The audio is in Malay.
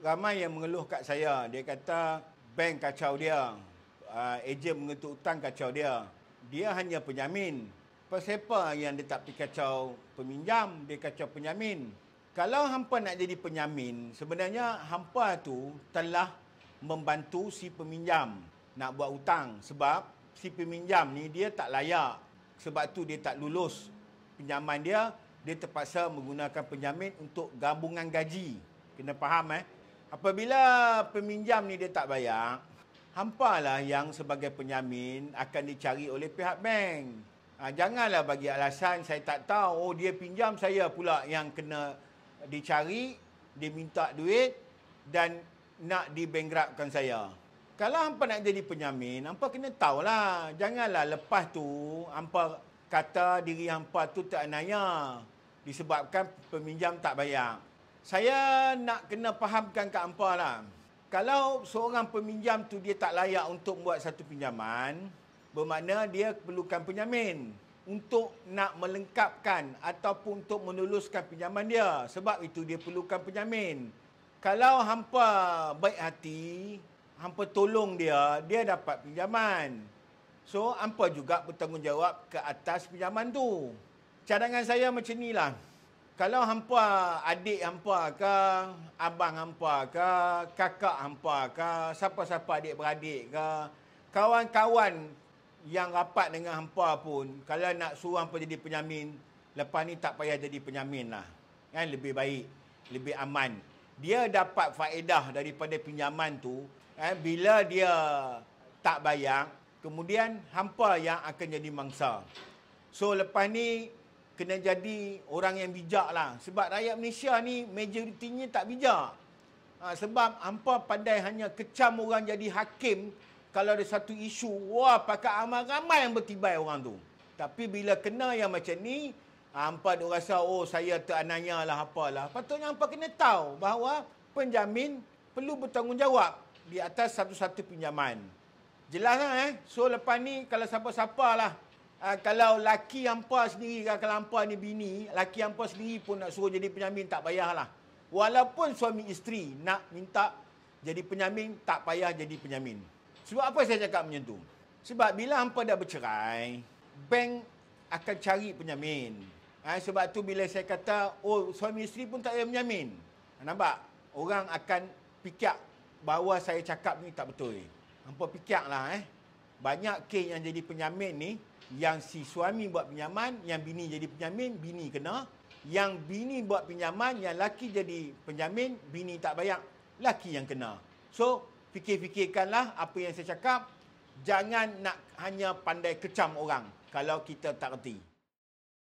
ramai yang mengeluh kat saya. Dia kata bank kacau dia. Uh, ejen mengetuk hutang kacau dia. Dia hanya penjamin. Pasal yang dia tak pergi kacau peminjam, dia kacau penjamin. Kalau hampa nak jadi penjamin, sebenarnya hampa tu telah membantu si peminjam nak buat hutang. Sebab si peminjam ni dia tak layak. Sebab tu dia tak lulus pinjaman dia, dia terpaksa menggunakan penjamin untuk gabungan gaji. Kena faham eh? Apabila peminjam ni dia tak bayar, hampalah yang sebagai penyamin akan dicari oleh pihak bank. Ha, janganlah bagi alasan saya tak tahu, oh dia pinjam saya pula yang kena dicari, dia minta duit dan nak dibankrupkan saya. Kalau hampa nak jadi penyamin, hampa kena tahulah. Janganlah lepas tu hampa kata diri hampa tu tak naya disebabkan peminjam tak bayar saya nak kena fahamkan ke hangpa lah. Kalau seorang peminjam tu dia tak layak untuk buat satu pinjaman, bermakna dia perlukan penjamin untuk nak melengkapkan ataupun untuk menuluskan pinjaman dia. Sebab itu dia perlukan penjamin. Kalau hangpa baik hati, hangpa tolong dia, dia dapat pinjaman. So, hangpa juga bertanggungjawab ke atas pinjaman tu. Cadangan saya macam inilah. lah kalau hampa adik hampa ke, abang hampa ke, kakak hampa ke, siapa-siapa adik-beradik ke, kawan-kawan yang rapat dengan hampa pun, kalau nak suruh hampa jadi penyamin, lepas ni tak payah jadi penyamin lah. Kan lebih baik, lebih aman. Dia dapat faedah daripada pinjaman tu, kan, bila dia tak bayar, kemudian hampa yang akan jadi mangsa. So lepas ni kena jadi orang yang bijak lah. Sebab rakyat Malaysia ni majoritinya tak bijak. Ha, sebab hampa pandai hanya kecam orang jadi hakim kalau ada satu isu. Wah, pakai amal ramai yang bertibai orang tu. Tapi bila kena yang macam ni, hampa duk rasa, oh saya teranaya lah apalah. Patutnya hampa kena tahu bahawa penjamin perlu bertanggungjawab di atas satu-satu pinjaman. Jelas lah eh. So lepas ni kalau siapa-siapa lah uh, kalau laki hampa sendiri kalau hampa ni bini laki hampa sendiri pun nak suruh jadi penyamin tak payahlah walaupun suami isteri nak minta jadi penyamin tak payah jadi penyamin sebab apa saya cakap menyentuh sebab bila hampa dah bercerai bank akan cari penyamin ha, ah, sebab tu bila saya kata oh suami isteri pun tak payah menyamin ah, nampak orang akan pikir bahawa saya cakap ni tak betul ni. Hampa fikir lah eh banyak kes yang jadi penyamin ni yang si suami buat pinjaman yang bini jadi penyamin bini kena yang bini buat pinjaman yang laki jadi penjamin bini tak bayar laki yang kena so fikir-fikirkanlah apa yang saya cakap jangan nak hanya pandai kecam orang kalau kita tak reti